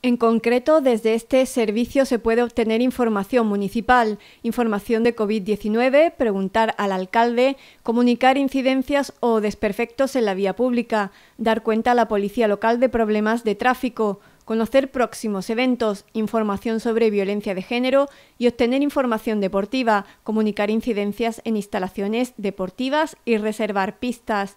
En concreto, desde este servicio se puede obtener información municipal, información de COVID-19, preguntar al alcalde, comunicar incidencias o desperfectos en la vía pública, dar cuenta a la policía local de problemas de tráfico, conocer próximos eventos, información sobre violencia de género y obtener información deportiva, comunicar incidencias en instalaciones deportivas y reservar pistas.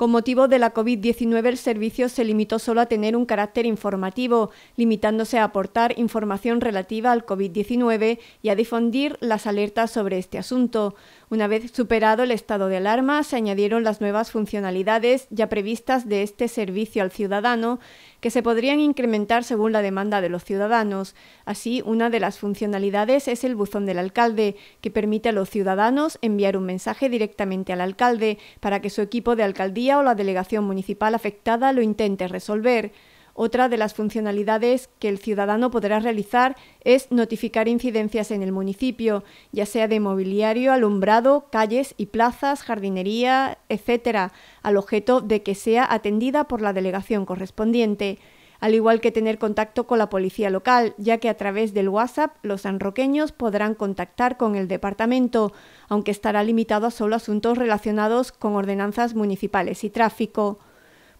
Con motivo de la COVID-19, el servicio se limitó solo a tener un carácter informativo, limitándose a aportar información relativa al COVID-19 y a difundir las alertas sobre este asunto. Una vez superado el estado de alarma, se añadieron las nuevas funcionalidades ya previstas de este servicio al ciudadano, que se podrían incrementar según la demanda de los ciudadanos. Así, una de las funcionalidades es el buzón del alcalde, que permite a los ciudadanos enviar un mensaje directamente al alcalde para que su equipo de alcaldía o la delegación municipal afectada lo intente resolver. Otra de las funcionalidades que el ciudadano podrá realizar es notificar incidencias en el municipio, ya sea de mobiliario, alumbrado, calles y plazas, jardinería, etcétera, al objeto de que sea atendida por la delegación correspondiente al igual que tener contacto con la policía local, ya que a través del WhatsApp los sanroqueños podrán contactar con el departamento, aunque estará limitado a solo asuntos relacionados con ordenanzas municipales y tráfico.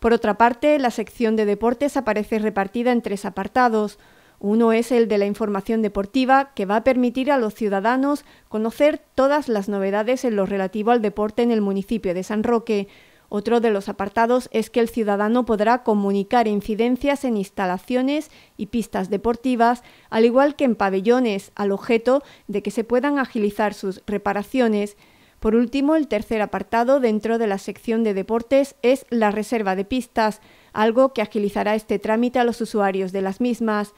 Por otra parte, la sección de deportes aparece repartida en tres apartados. Uno es el de la información deportiva, que va a permitir a los ciudadanos conocer todas las novedades en lo relativo al deporte en el municipio de San Roque, otro de los apartados es que el ciudadano podrá comunicar incidencias en instalaciones y pistas deportivas, al igual que en pabellones, al objeto de que se puedan agilizar sus reparaciones, por último, el tercer apartado dentro de la sección de deportes es la reserva de pistas, algo que agilizará este trámite a los usuarios de las mismas.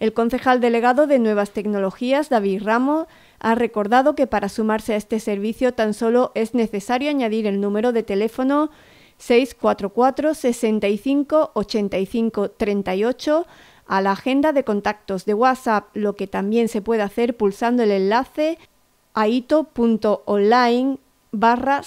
El concejal delegado de Nuevas Tecnologías, David Ramo, ha recordado que para sumarse a este servicio tan solo es necesario añadir el número de teléfono 644 65 a la agenda de contactos de WhatsApp, lo que también se puede hacer pulsando el enlace aito.online barra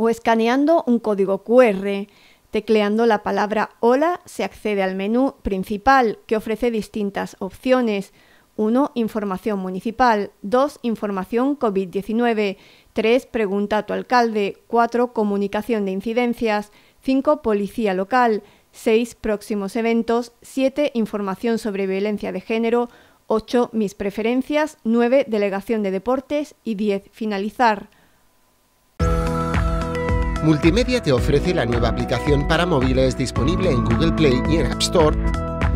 o escaneando un código QR. Tecleando la palabra hola se accede al menú principal que ofrece distintas opciones, 1. Información municipal. 2. Información COVID-19. 3. Pregunta a tu alcalde. 4. Comunicación de incidencias. 5. Policía local. 6. Próximos eventos. 7. Información sobre violencia de género. 8. Mis preferencias. 9. Delegación de deportes. Y 10. Finalizar. Multimedia te ofrece la nueva aplicación para móviles disponible en Google Play y en App Store